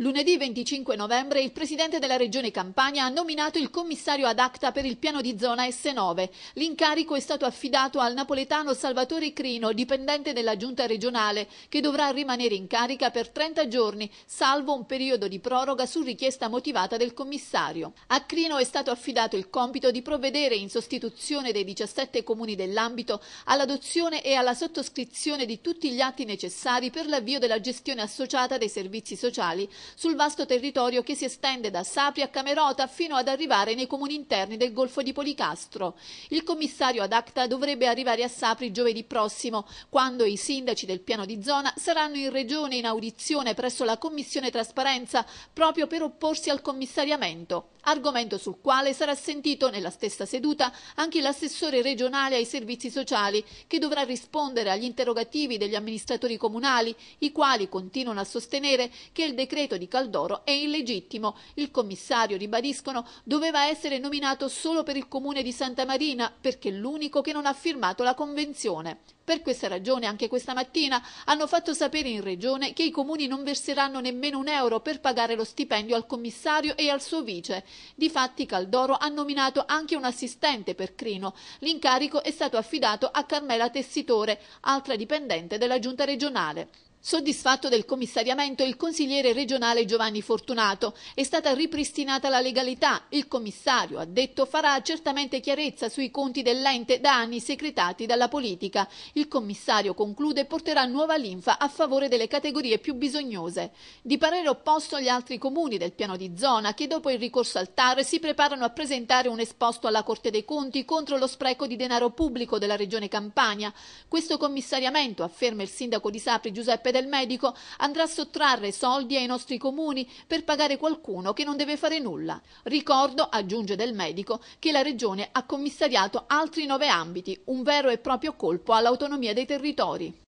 Lunedì 25 novembre il Presidente della Regione Campania ha nominato il commissario ad acta per il piano di zona S9. L'incarico è stato affidato al napoletano Salvatore Crino, dipendente della Giunta regionale, che dovrà rimanere in carica per 30 giorni, salvo un periodo di proroga su richiesta motivata del commissario. A Crino è stato affidato il compito di provvedere, in sostituzione dei 17 comuni dell'ambito, all'adozione e alla sottoscrizione di tutti gli atti necessari per l'avvio della gestione associata dei servizi sociali sul vasto territorio che si estende da Sapri a Camerota fino ad arrivare nei comuni interni del Golfo di Policastro. Il commissario ad acta dovrebbe arrivare a Sapri giovedì prossimo, quando i sindaci del piano di zona saranno in regione in audizione presso la Commissione Trasparenza proprio per opporsi al commissariamento, argomento sul quale sarà sentito nella stessa seduta anche l'assessore regionale ai servizi sociali che dovrà rispondere agli interrogativi degli amministratori comunali, i quali continuano a sostenere che il decreto di Caldoro è illegittimo. Il commissario, ribadiscono, doveva essere nominato solo per il comune di Santa Marina perché è l'unico che non ha firmato la convenzione. Per questa ragione anche questa mattina hanno fatto sapere in regione che i comuni non verseranno nemmeno un euro per pagare lo stipendio al commissario e al suo vice. Difatti Caldoro ha nominato anche un assistente per Crino. L'incarico è stato affidato a Carmela Tessitore, altra dipendente della giunta regionale. Soddisfatto del commissariamento il consigliere regionale Giovanni Fortunato. È stata ripristinata la legalità. Il commissario, ha detto, farà certamente chiarezza sui conti dell'ente da anni secretati dalla politica. Il commissario conclude porterà nuova linfa a favore delle categorie più bisognose. Di parere opposto agli altri comuni del piano di zona che dopo il ricorso al TAR si preparano a presentare un esposto alla Corte dei Conti contro lo spreco di denaro pubblico della regione Campania. Questo commissariamento, afferma il sindaco di Sapri Giuseppe De del medico andrà a sottrarre soldi ai nostri comuni per pagare qualcuno che non deve fare nulla. Ricordo, aggiunge del medico, che la Regione ha commissariato altri nove ambiti, un vero e proprio colpo all'autonomia dei territori.